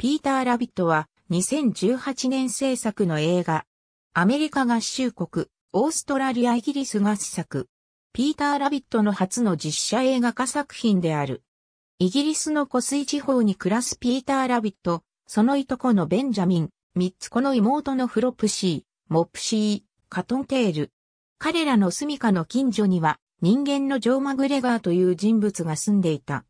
ピーター・ラビットは2018年制作の映画。アメリカ合衆国、オーストラリア・イギリス合作。ピーター・ラビットの初の実写映画化作品である。イギリスの湖水地方に暮らすピーター・ラビット、そのいとこのベンジャミン、三つ子の妹のフロプシー、モプシー、カトンテール。彼らの住処の近所には人間のジョー・マグレガーという人物が住んでいた。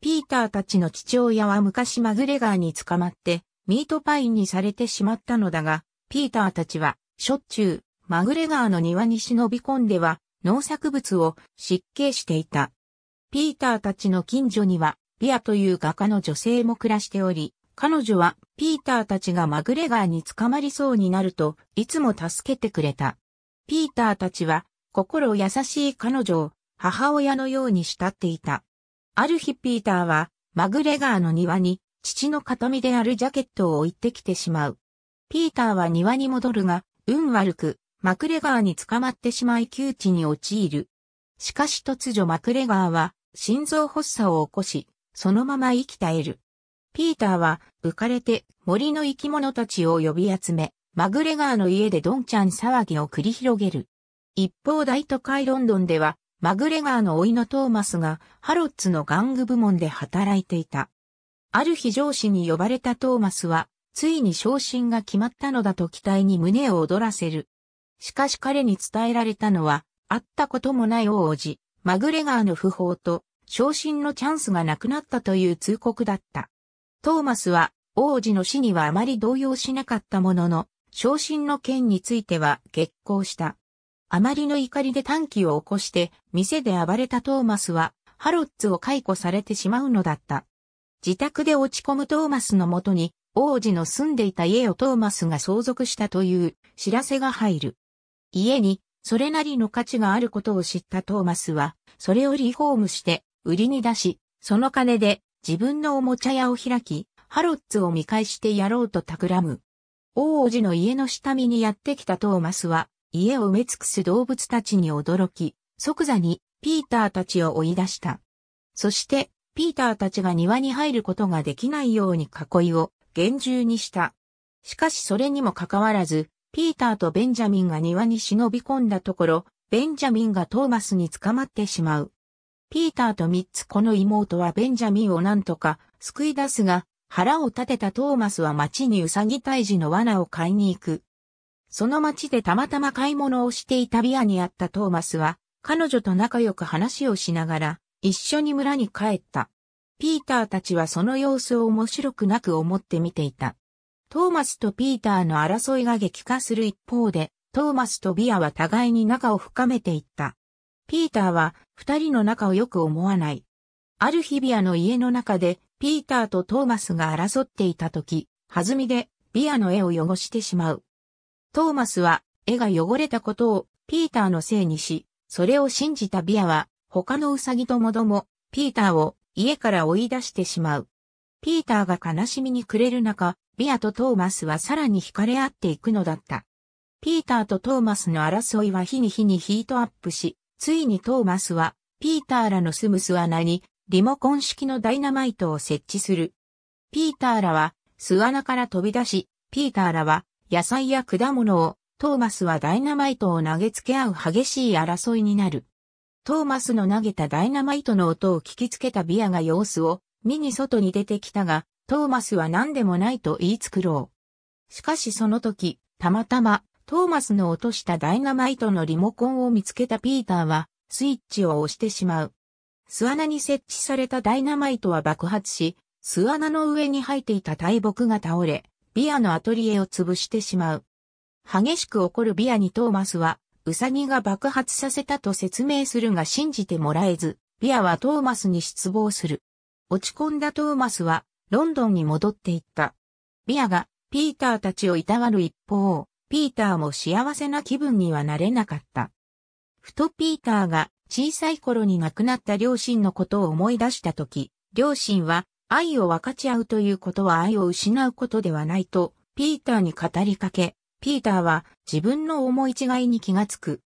ピーターたちの父親は昔マグレガーに捕まって、ミートパインにされてしまったのだが、ピーターたちは、しょっちゅう、マグレガーの庭に忍び込んでは、農作物を失敬していた。ピーターたちの近所には、ビアという画家の女性も暮らしており、彼女はピーターたちがマグレガーに捕まりそうになるといつも助けてくれた。ピーターたちは心優しい彼女を母親のように慕っていた。ある日ピーターは、マグレガーの庭に、父の形見であるジャケットを置いてきてしまう。ピーターは庭に戻るが、運悪く、マクレガーに捕まってしまい窮地に陥る。しかし突如マクレガーは、心臓発作を起こし、そのまま生き絶える。ピーターは、浮かれて森の生き物たちを呼び集め、マグレガーの家でドンちゃん騒ぎを繰り広げる。一方大都会ロンドンでは、マグレガーの甥のトーマスがハロッツの玩具部門で働いていた。ある日上司に呼ばれたトーマスは、ついに昇進が決まったのだと期待に胸を躍らせる。しかし彼に伝えられたのは、会ったこともない王子、マグレガーの訃報と、昇進のチャンスがなくなったという通告だった。トーマスは、王子の死にはあまり動揺しなかったものの、昇進の件については激高した。あまりの怒りで短期を起こして、店で暴れたトーマスは、ハロッツを解雇されてしまうのだった。自宅で落ち込むトーマスのもとに、王子の住んでいた家をトーマスが相続したという知らせが入る。家に、それなりの価値があることを知ったトーマスは、それをリフォームして、売りに出し、その金で自分のおもちゃ屋を開き、ハロッツを見返してやろうと企む。王子の家の下見にやってきたトーマスは、家を埋め尽くす動物たちに驚き、即座にピーターたちを追い出した。そして、ピーターたちが庭に入ることができないように囲いを厳重にした。しかしそれにもかかわらず、ピーターとベンジャミンが庭に忍び込んだところ、ベンジャミンがトーマスに捕まってしまう。ピーターと三つ子の妹はベンジャミンをなんとか救い出すが、腹を立てたトーマスは町にウサギ退治の罠を買いに行く。その街でたまたま買い物をしていたビアにあったトーマスは、彼女と仲良く話をしながら、一緒に村に帰った。ピーターたちはその様子を面白くなく思って見ていた。トーマスとピーターの争いが激化する一方で、トーマスとビアは互いに仲を深めていった。ピーターは二人の仲をよく思わない。ある日ビアの家の中で、ピーターとトーマスが争っていた時、弾みでビアの絵を汚してしまう。トーマスは絵が汚れたことをピーターのせいにし、それを信じたビアは他のウサギともども、ピーターを家から追い出してしまう。ピーターが悲しみに暮れる中、ビアとトーマスはさらに惹かれ合っていくのだった。ピーターとトーマスの争いは日に日にヒートアップし、ついにトーマスは、ピーターらの住む巣穴に、リモコン式のダイナマイトを設置する。ピーターらは、巣穴から飛び出し、ピーターらは、野菜や果物を、トーマスはダイナマイトを投げつけ合う激しい争いになる。トーマスの投げたダイナマイトの音を聞きつけたビアが様子を見に外に出てきたが、トーマスは何でもないと言いつくろう。しかしその時、たまたま、トーマスの落としたダイナマイトのリモコンを見つけたピーターは、スイッチを押してしまう。巣穴に設置されたダイナマイトは爆発し、巣穴の上に生えていた大木が倒れ、ビアのアトリエを潰してしまう。激しく怒るビアにトーマスは、ウサギが爆発させたと説明するが信じてもらえず、ビアはトーマスに失望する。落ち込んだトーマスは、ロンドンに戻っていった。ビアが、ピーターたちをいたわる一方、ピーターも幸せな気分にはなれなかった。ふとピーターが、小さい頃に亡くなった両親のことを思い出したとき、両親は愛を分かち合うということは愛を失うことではないと、ピーターに語りかけ、ピーターは自分の思い違いに気がつく。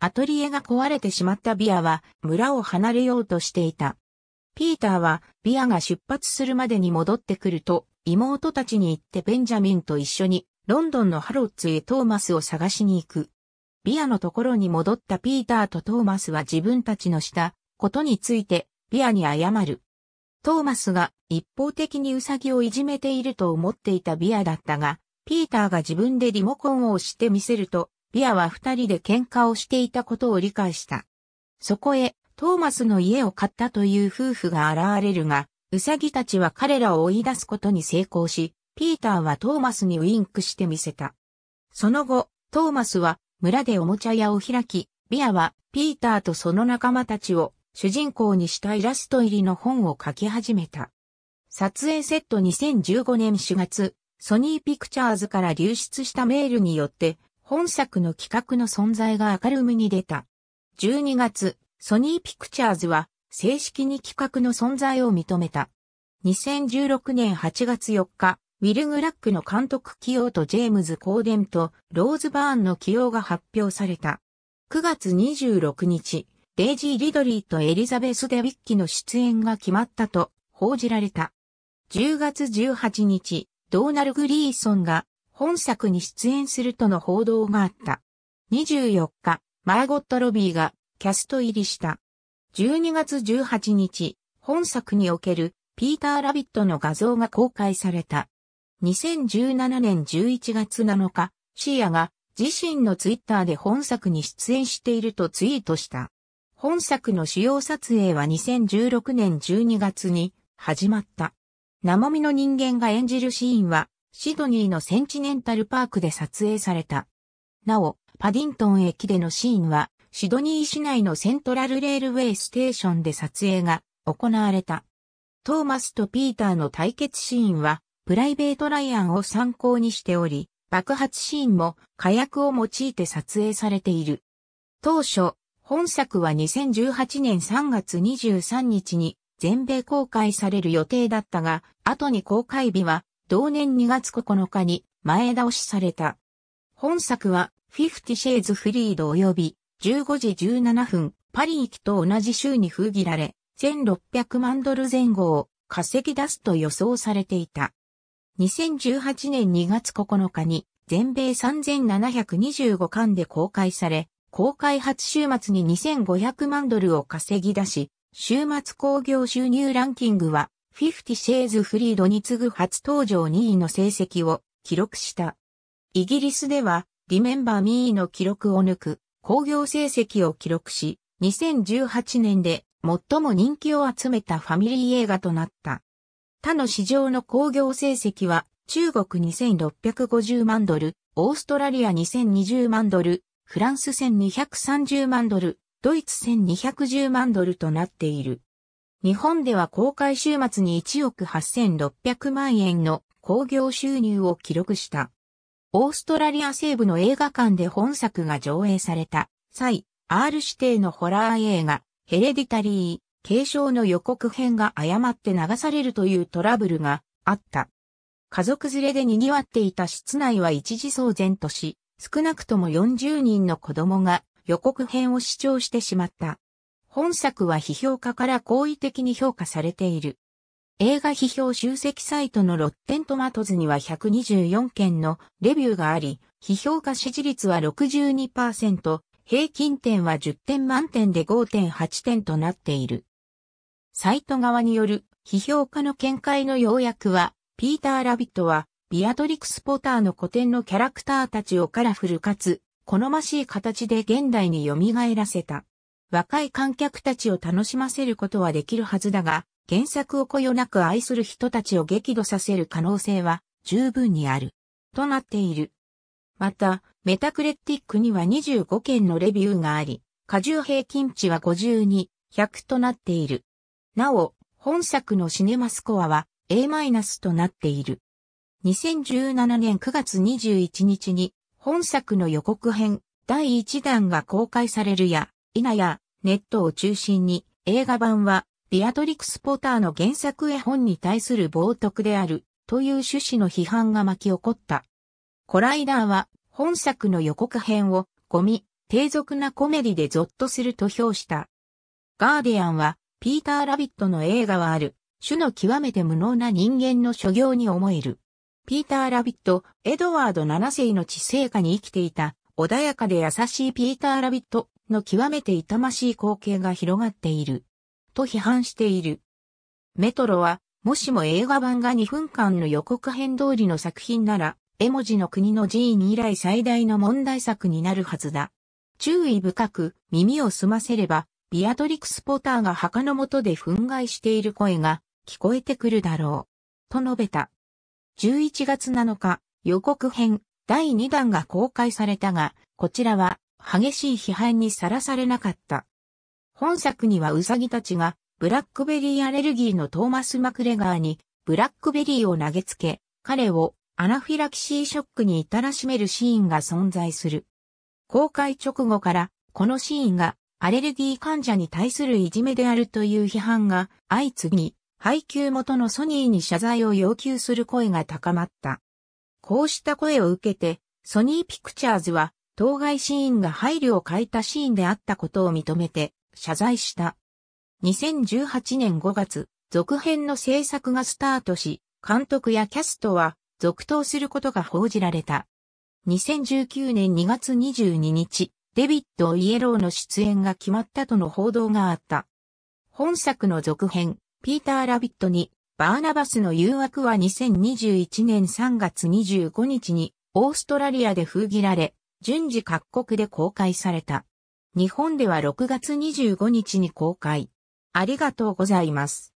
アトリエが壊れてしまったビアは村を離れようとしていた。ピーターはビアが出発するまでに戻ってくると妹たちに行ってベンジャミンと一緒にロンドンのハロッツへトーマスを探しに行く。ビアのところに戻ったピーターとトーマスは自分たちのしたことについてビアに謝る。トーマスが一方的にウサギをいじめていると思っていたビアだったが、ピーターが自分でリモコンを押してみせると、ビアは二人で喧嘩をしていたことを理解した。そこへ、トーマスの家を買ったという夫婦が現れるが、ウサギたちは彼らを追い出すことに成功し、ピーターはトーマスにウインクしてみせた。その後、トーマスは村でおもちゃ屋を開き、ビアはピーターとその仲間たちを主人公にしたイラスト入りの本を書き始めた。撮影セット2015年4月、ソニーピクチャーズから流出したメールによって、本作の企画の存在が明るみに出た。12月、ソニーピクチャーズは、正式に企画の存在を認めた。2016年8月4日、ウィル・グラックの監督起用とジェームズ・コーデンとローズ・バーンの起用が発表された。9月26日、デイジー・リドリーとエリザベス・デウィッキの出演が決まったと報じられた。10月18日、ドーナル・グリーソンが本作に出演するとの報道があった。24日、マーゴット・ロビーがキャスト入りした。12月18日、本作におけるピーター・ラビットの画像が公開された。2017年11月7日、シーアが自身のツイッターで本作に出演しているとツイートした。本作の主要撮影は2016年12月に始まった。生身の人間が演じるシーンは、シドニーのセンチネンタルパークで撮影された。なお、パディントン駅でのシーンは、シドニー市内のセントラルレールウェイステーションで撮影が行われた。トーマスとピーターの対決シーンは、プライベートライアンを参考にしており、爆発シーンも火薬を用いて撮影されている。当初、本作は2018年3月23日に全米公開される予定だったが、後に公開日は同年2月9日に前倒しされた。本作は、フィフティシェイズフリード及び15時17分、パリ行きと同じ週に封切られ、1600万ドル前後を稼ぎ出すと予想されていた。2018年2月9日に全米3725巻で公開され、公開初週末に2500万ドルを稼ぎ出し、週末興行収入ランキングは、フィフティシェーズフリードに次ぐ初登場2位の成績を記録した。イギリスでは、リメンバー・ミーの記録を抜く、興行成績を記録し、2018年で最も人気を集めたファミリー映画となった。他の市場の興行成績は、中国2650万ドル、オーストラリア2020万ドル、フランス1230万ドル、ドイツ1210万ドルとなっている。日本では公開週末に1億8600万円の興行収入を記録した。オーストラリア西部の映画館で本作が上映された際、R 指定のホラー映画、ヘレディタリー、継承の予告編が誤って流されるというトラブルがあった。家族連れで賑わっていた室内は一時騒然とし、少なくとも40人の子供が予告編を視聴してしまった。本作は批評家から好意的に評価されている。映画批評集積サイトのロッテントマトズには124件のレビューがあり、批評家支持率は62%、平均点は10点満点で5.8点となっている。サイト側による批評家の見解の要約は、ピーター・ラビットはビアトリクス・ポターの古典のキャラクターたちをカラフルかつ、好ましい形で現代に蘇らせた。若い観客たちを楽しませることはできるはずだが、原作をこよなく愛する人たちを激怒させる可能性は十分にある。となっている。また、メタクレティックには25件のレビューがあり、過重平均値は52、100となっている。なお、本作のシネマスコアは A- となっている。2017年9月21日に本作の予告編第1弾が公開されるや、否やネットを中心に映画版はビアトリクス・ポターの原作絵本に対する冒涜であるという趣旨の批判が巻き起こった。コライダーは本作の予告編をゴミ、低俗なコメディでゾッとすると評した。ガーディアンはピーター・ラビットの映画はある種の極めて無能な人間の所業に思える。ピーター・ラビット、エドワード7世の治世下に生きていた、穏やかで優しいピーター・ラビットの極めて痛ましい光景が広がっている。と批判している。メトロは、もしも映画版が2分間の予告編通りの作品なら、絵文字の国の寺院以来最大の問題作になるはずだ。注意深く耳を澄ませれば、ビアトリクス・ポターが墓の下で憤慨している声が聞こえてくるだろう。と述べた。11月7日、予告編第2弾が公開されたが、こちらは激しい批判にさらされなかった。本作にはウサギたちがブラックベリーアレルギーのトーマス・マクレガーにブラックベリーを投げつけ、彼をアナフィラキシーショックに至らしめるシーンが存在する。公開直後からこのシーンがアレルギー患者に対するいじめであるという批判が相次ぎ、配給元のソニーに謝罪を要求する声が高まった。こうした声を受けて、ソニーピクチャーズは、当該シーンが配慮を欠いたシーンであったことを認めて、謝罪した。2018年5月、続編の制作がスタートし、監督やキャストは、続投することが報じられた。2019年2月22日、デビッド・イエローの出演が決まったとの報道があった。本作の続編、ピーター・ラビットに、バーナバスの誘惑は2021年3月25日に、オーストラリアで封切られ、順次各国で公開された。日本では6月25日に公開。ありがとうございます。